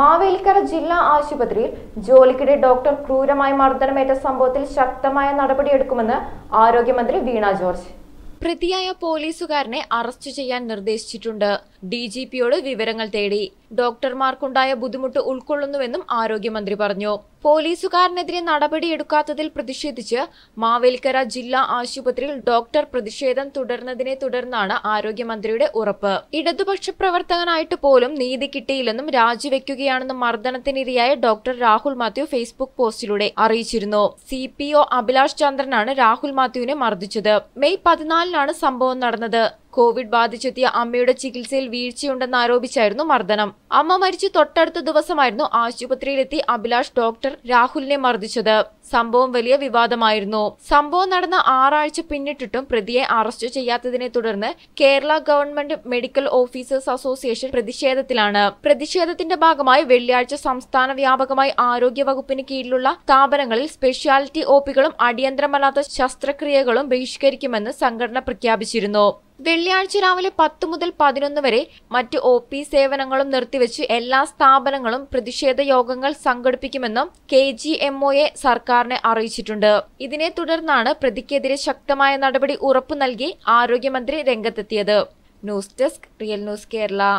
മാവേലിക്കര ജില്ലാ ആശുപത്രിയിൽ ജോലിക്കിടെ ഡോക്ടർ ക്രൂരമായി മർദ്ദനമേറ്റ സംഭവത്തിൽ ശക്തമായ നടപടിയെടുക്കുമെന്ന് ആരോഗ്യമന്ത്രി വീണ ജോർജ് പ്രതിയായ പോലീസുകാരനെ അറസ്റ്റ് ചെയ്യാൻ നിർദ്ദേശിച്ചിട്ടുണ്ട് ഡി വിവരങ്ങൾ തേടി ഡോക്ടർമാർക്കുണ്ടായ ബുദ്ധിമുട്ട് ഉൾക്കൊള്ളുന്നുവെന്നും ആരോഗ്യമന്ത്രി പറഞ്ഞു പോലീസുകാരനെതിരെ നടപടിയെടുക്കാത്തതിൽ പ്രതിഷേധിച്ച് മാവേലിക്കര ജില്ലാ ആശുപത്രിയിൽ ഡോക്ടർ പ്രതിഷേധം തുടർന്നതിനെ തുടർന്നാണ് ആരോഗ്യമന്ത്രിയുടെ ഉറപ്പ് ഇടതുപക്ഷ പ്രവർത്തകനായിട്ട് പോലും നീതി കിട്ടിയില്ലെന്നും രാജിവെക്കുകയാണെന്നും മർദ്ദനത്തിനിരയായ ഡോക്ടർ രാഹുൽ മാത്യു ഫേസ്ബുക്ക് പോസ്റ്റിലൂടെ അറിയിച്ചിരുന്നു സി പി ഒ അഭിലാഷ് ചന്ദ്രനാണ് രാഹുൽ മാത്യുവിനെ മർദ്ദിച്ചത് മെയ് പതിനാലിനാണ് സംഭവം നടന്നത് കോവിഡ് ബാധിച്ചെത്തിയ അമ്മയുടെ ചികിത്സയിൽ വീഴ്ചയുണ്ടെന്ന് ആരോപിച്ചായിരുന്നു മർദ്ദനം അമ്മ മരിച്ചു തൊട്ടടുത്ത ദിവസമായിരുന്നു ആശുപത്രിയിലെത്തി അഭിലാഷ് ഡോക്ടർ രാഹുലിനെ മർദ്ദിച്ചത് സംഭവം വലിയ വിവാദമായിരുന്നു സംഭവം നടന്ന ആറാഴ്ച പിന്നിട്ടിട്ടും പ്രതിയെ അറസ്റ്റ് ചെയ്യാത്തതിനെ തുടർന്ന് Kerala government medical officers association പ്രതിഷേധത്തിലാണ് പ്രതിഷേധത്തിന്റെ ഭാഗമായി വെള്ളിയാഴ്ച സംസ്ഥാന വ്യാപകമായി ആരോഗ്യവകുപ്പിന് കീഴിലുള്ള സ്ഥാപനങ്ങളിൽ സ്പെഷ്യാലിറ്റി ഒപികളും അടിയന്തരമല്ലാത്ത ശസ്ത്രക്രിയകളും ബഹിഷ്കരിക്കുമെന്ന് സംഘടന പ്രഖ്യാപിച്ചിരുന്നു വെള്ളിയാഴ്ച രാവിലെ പത്ത് മുതൽ പതിനൊന്ന് വരെ മറ്റ് ഒ പി സേവനങ്ങളും നിർത്തിവെച്ച് എല്ലാ സ്ഥാപനങ്ങളും പ്രതിഷേധ യോഗങ്ങൾ സംഘടിപ്പിക്കുമെന്നും കെ ജി എം സർക്കാരിനെ അറിയിച്ചിട്ടുണ്ട് ഇതിനെ തുടർന്നാണ് പ്രതിക്കെതിരെ ശക്തമായ നടപടി ഉറപ്പു നൽകി ആരോഗ്യമന്ത്രി രംഗത്തെത്തിയത് news desk real news Kerala